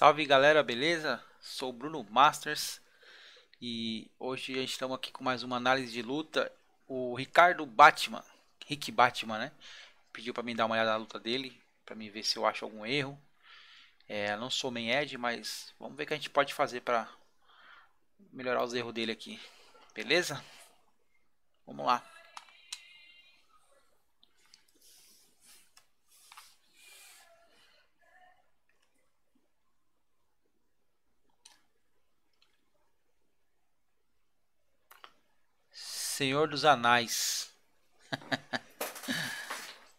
Salve galera, beleza? Sou Bruno Masters e hoje a gente estamos aqui com mais uma análise de luta. O Ricardo Batman, Rick Batman, né? Pediu para mim dar uma olhada na luta dele, para mim ver se eu acho algum erro. É, não sou main edge, mas vamos ver o que a gente pode fazer para melhorar os erros dele aqui. Beleza? Vamos lá. Senhor dos Anais.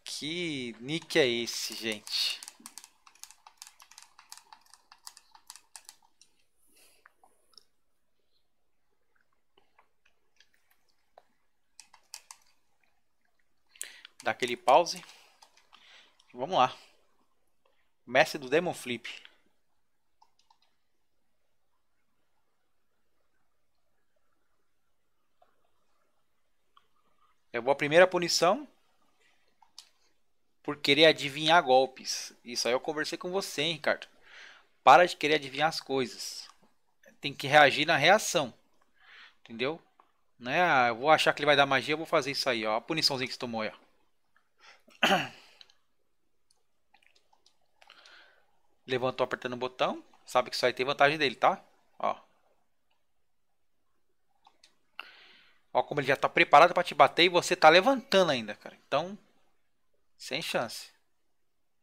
que nick é esse, gente? Dá aquele pause. Vamos lá. Mestre do Demon Flip. É a primeira punição por querer adivinhar golpes. Isso aí eu conversei com você, hein, Ricardo. Para de querer adivinhar as coisas. Tem que reagir na reação. Entendeu? Né? Ah, eu vou achar que ele vai dar magia, eu vou fazer isso aí, ó. A puniçãozinha que você tomou, ó. Levantou apertando o botão. Sabe que isso aí tem vantagem dele, tá? Ó, Ó como ele já tá preparado para te bater e você tá levantando ainda, cara. Então, sem chance.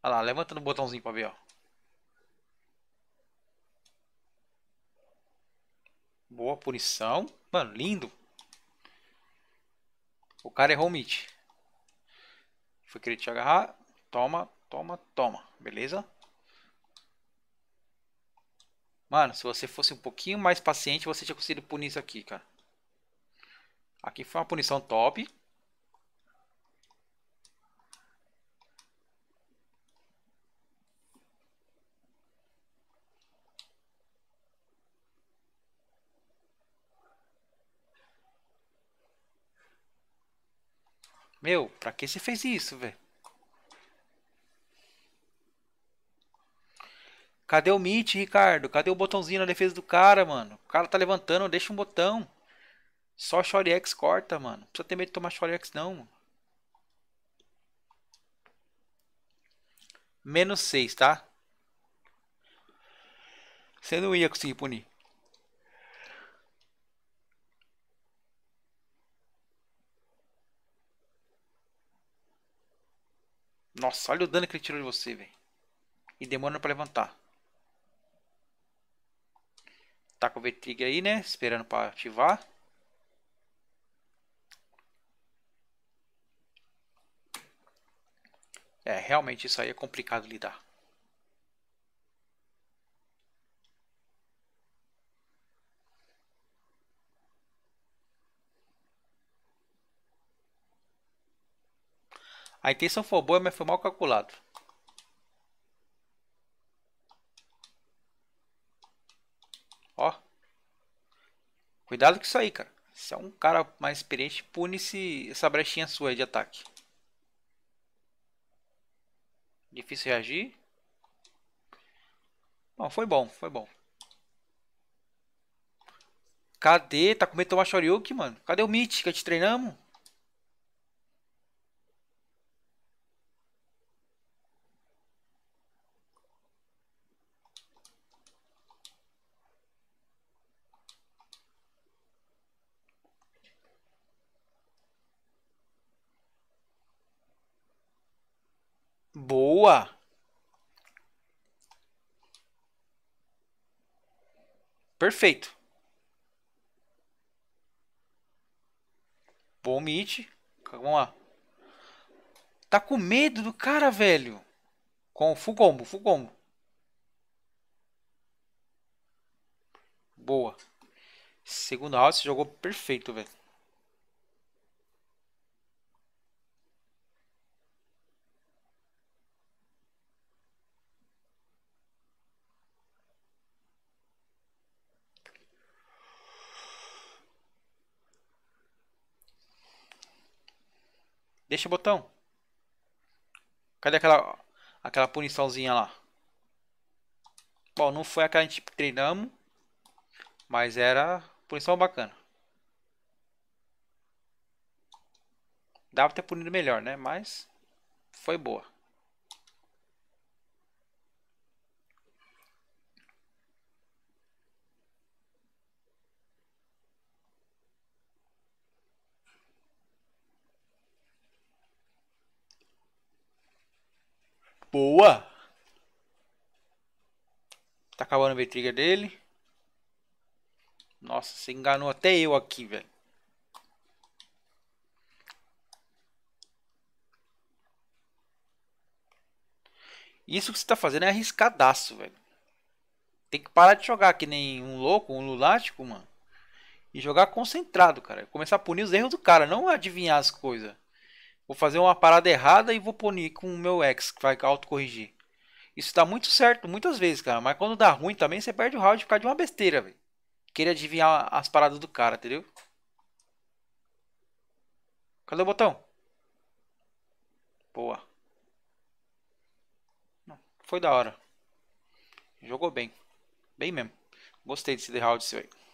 Olha lá, levanta no botãozinho para ver, ó. Boa punição. Mano, lindo. O cara errou o mid. Foi querer te agarrar. Toma, toma, toma. Beleza? Mano, se você fosse um pouquinho mais paciente, você tinha conseguido punir isso aqui, cara. Aqui foi uma punição top. Meu, pra que você fez isso, velho? Cadê o Meet, Ricardo? Cadê o botãozinho na defesa do cara, mano? O cara tá levantando, deixa um botão. Só shoryx corta, mano. Não precisa ter medo de tomar shoryx não. Menos 6, tá? Você não ia conseguir punir. Nossa, olha o dano que ele tirou de você, velho. E demora pra levantar. Tá com o V-Trigger aí, né? Esperando pra ativar. É, realmente isso aí é complicado lidar. A intenção foi boa, mas foi mal calculado. Ó. Cuidado com isso aí, cara. Se é um cara mais experiente, pune-se essa brechinha sua de ataque. Difícil reagir. Bom, foi bom, foi bom. Cadê? Tá com medo de tomar mano? Cadê o Mitch que a gente treinamos? Boa! Perfeito. Bom meet. Vamos lá. Tá com medo do cara, velho. Com full combo, full combo. Boa. Segundo round, você jogou perfeito, velho. Deixa o botão. Cadê aquela, aquela puniçãozinha lá? Bom, não foi a que a gente treinamos. Mas era punição bacana. Dava pra ter punido melhor, né? Mas foi boa. Boa! Tá acabando a v dele. Nossa, você enganou até eu aqui, velho. Isso que você tá fazendo é arriscadaço, velho. Tem que parar de jogar que nem um louco, um lulático, mano. E jogar concentrado, cara. Começar a punir os erros do cara, não adivinhar as coisas. Vou fazer uma parada errada e vou punir com o meu ex, que vai autocorrigir. Isso dá muito certo muitas vezes, cara. Mas quando dá ruim também, você perde o round por causa de uma besteira, velho. Queria adivinhar as paradas do cara, entendeu? Cadê o botão? Boa. Foi da hora. Jogou bem. Bem mesmo. Gostei desse round seu aí.